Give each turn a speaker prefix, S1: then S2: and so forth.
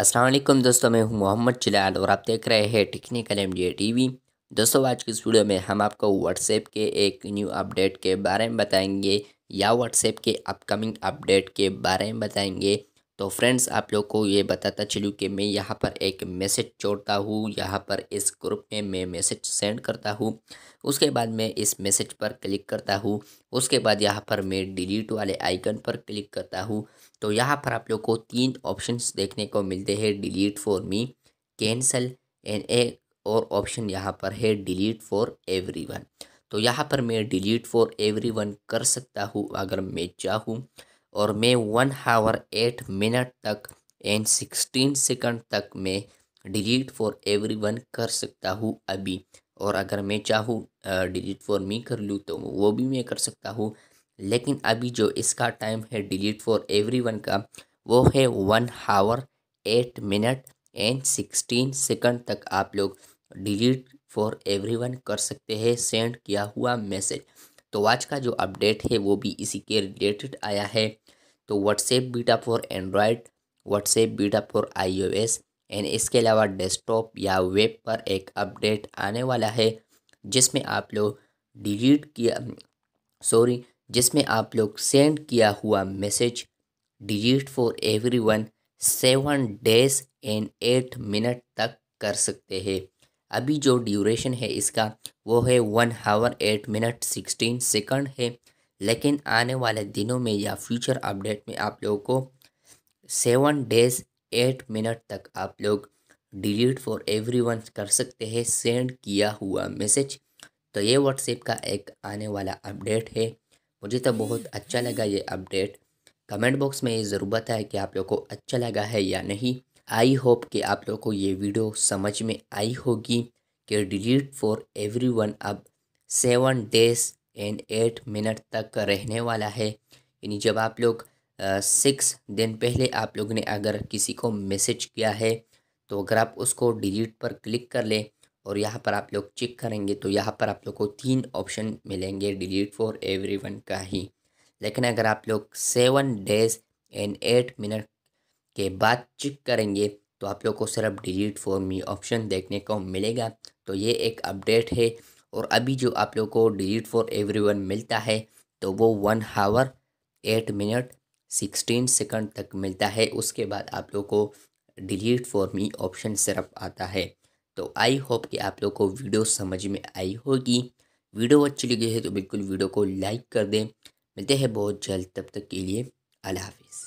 S1: असलम दोस्तों मैं हूं मोहम्मद चिलाल और आप देख रहे हैं टेक्निकल एम टी वी दोस्तों आज की इस वीडियो में हम आपको व्हाट्सएप के एक न्यू अपडेट के बारे में बताएंगे या व्हाट्सएप के अपकमिंग अपडेट के बारे में बताएंगे तो फ्रेंड्स आप लोग को ये बताता चलूँ कि मैं यहाँ पर एक मैसेज छोड़ता हूँ यहाँ पर इस ग्रुप में मैं मैसेज सेंड करता हूँ उसके बाद मैं इस मैसेज पर क्लिक करता हूँ उसके बाद यहाँ पर मैं डिलीट वाले आइकन पर क्लिक करता हूँ तो यहाँ पर आप लोग को तीन ऑप्शंस देखने को मिलते हैं delete for me cancel and a और ऑप्शन यहाँ पर है डिलीट फॉर एवरीवन तो यहाँ पर मैं डिलीट फॉर एवरीवन कर सकता हूँ अगर मैं चाहूँ और मैं वन हावर एट मिनट तक एंड सिक्सटीन सेकंड तक मैं डिलीट फॉर एवरीवन कर सकता हूँ अभी और अगर मैं चाहूँ डिलीट फॉर मी कर लूँ तो वो भी मैं कर सकता हूँ लेकिन अभी जो इसका टाइम है डिलीट फॉर एवरीवन का वो है one hour eight minute and sixteen second तक आप लोग डिलीट फॉर एवरीवन कर सकते हैं सेंड किया हुआ मैसेज तो आज का जो अपडेट है वो भी इसी के रिलेटेड आया है तो WhatsApp beta for Android WhatsApp beta for iOS and इसके अलावा डेस्कटॉप या वेब पर एक अपडेट आने वाला है जिसमें आप लोग डिलीट किया सॉरी जिसमें आप लोग सेंड किया हुआ message delete for everyone seven days and eight minute तक कर सकते हैं अभी जो ड्यूरेशन है इसका वो है one hour eight minute sixteen second है लेकिन आने वाले दिनों में या फ्यूचर अपडेट में आप लोगों को सेवन डेज एट मिनट तक आप लोग डिलीट फॉर एवरीवन कर सकते हैं सेंड किया हुआ मैसेज तो ये व्हाट्सएप का एक आने वाला अपडेट है मुझे तो बहुत अच्छा लगा ये अपडेट कमेंट बॉक्स में ये ज़रूर बताएं कि आप लोग को अच्छा लगा है या नहीं आई होप कि आप लोग को ये वीडियो समझ में आई होगी कि डिलीट फॉर एवरीवन अब seven days and eight minute तक रहने वाला है यानी जब आप लोग सिक्स दिन पहले आप लोग ने अगर किसी को मैसेज किया है तो अगर आप उसको डिलीट पर क्लिक कर लें और यहाँ पर आप लोग चेक करेंगे तो यहाँ पर आप लोग को तीन ऑप्शन मिलेंगे डिलीट फॉर एवरीवन का ही लेकिन अगर आप लोग seven days and eight minute के बाद चेक करेंगे तो आप लोग को सिर्फ डिलीट फॉर मी ऑप्शन देखने को मिलेगा तो ये एक अपडेट है और अभी जो आप लोग को डिलीट फॉर एवरी मिलता है तो वो one hour eight minute sixteen second तक मिलता है उसके बाद आप लोग को डिलीट फॉर मी ऑप्शन सिर्फ आता है तो आई होप कि आप लोग को वीडियो समझ में आई होगी वीडियो अच्छी लगी है तो बिल्कुल वीडियो को लाइक कर दें मिलते हैं बहुत जल्द तब तक के लिए अल्लाह हाफिज़